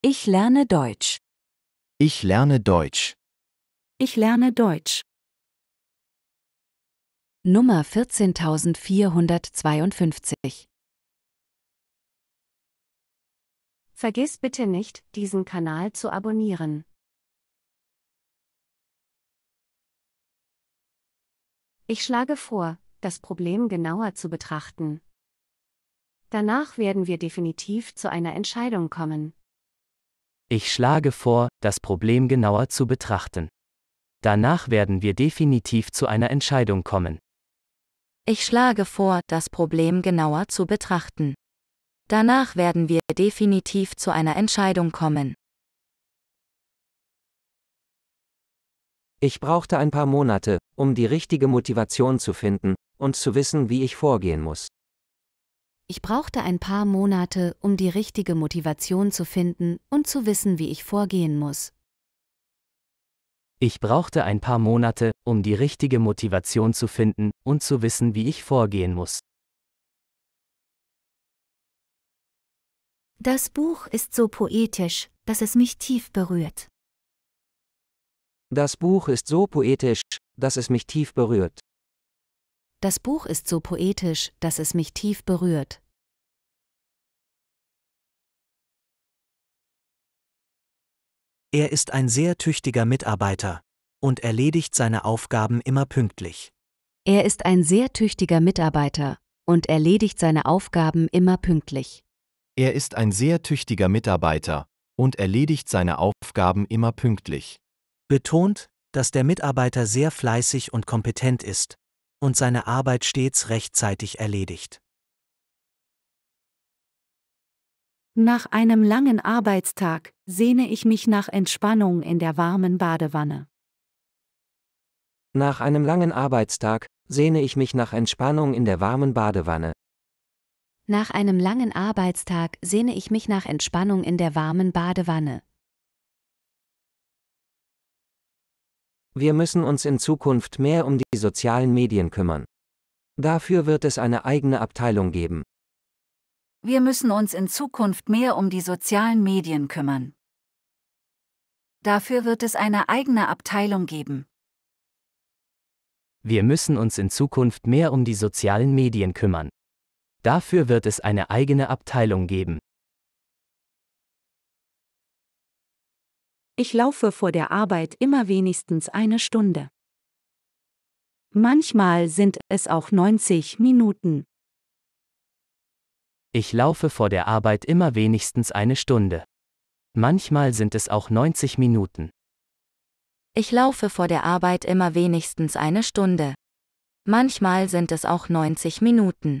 Ich lerne Deutsch. Ich lerne Deutsch. Ich lerne Deutsch. Nummer 14452. Vergiss bitte nicht, diesen Kanal zu abonnieren. Ich schlage vor, das Problem genauer zu betrachten. Danach werden wir definitiv zu einer Entscheidung kommen. Ich schlage vor, das Problem genauer zu betrachten. Danach werden wir definitiv zu einer Entscheidung kommen. Ich schlage vor, das Problem genauer zu betrachten. Danach werden wir definitiv zu einer Entscheidung kommen. Ich brauchte ein paar Monate, um die richtige Motivation zu finden und zu wissen, wie ich vorgehen muss. Ich brauchte ein paar Monate, um die richtige Motivation zu finden und zu wissen, wie ich vorgehen muss. Ich brauchte ein paar Monate, um die richtige Motivation zu finden und zu wissen, wie ich vorgehen muss. Das Buch ist so poetisch, dass es mich tief berührt. Das Buch ist so poetisch, dass es mich tief berührt. Das Buch ist so poetisch, dass es mich tief berührt. Er ist ein sehr tüchtiger Mitarbeiter und erledigt seine Aufgaben immer pünktlich. Er ist ein sehr tüchtiger Mitarbeiter und erledigt seine Aufgaben immer pünktlich. Er ist ein sehr tüchtiger Mitarbeiter und erledigt seine Aufgaben immer pünktlich. Betont, dass der Mitarbeiter sehr fleißig und kompetent ist und seine Arbeit stets rechtzeitig erledigt. Nach einem langen Arbeitstag sehne ich mich nach Entspannung in der warmen Badewanne. Nach einem langen Arbeitstag sehne ich mich nach Entspannung in der warmen Badewanne. Nach einem langen Arbeitstag sehne ich mich nach Entspannung in der warmen Badewanne. Wir müssen uns in Zukunft mehr um die sozialen Medien kümmern. Dafür wird es eine eigene Abteilung geben. Wir müssen uns in Zukunft mehr um die sozialen Medien kümmern. Dafür wird es eine eigene Abteilung geben. Wir müssen uns in Zukunft mehr um die sozialen Medien kümmern. Dafür wird es eine eigene Abteilung geben. Ich laufe vor der Arbeit immer wenigstens eine Stunde. Manchmal sind es auch 90 Minuten. Ich laufe vor der Arbeit immer wenigstens eine Stunde. Manchmal sind es auch 90 Minuten. Ich laufe vor der Arbeit immer wenigstens eine Stunde. Manchmal sind es auch 90 Minuten.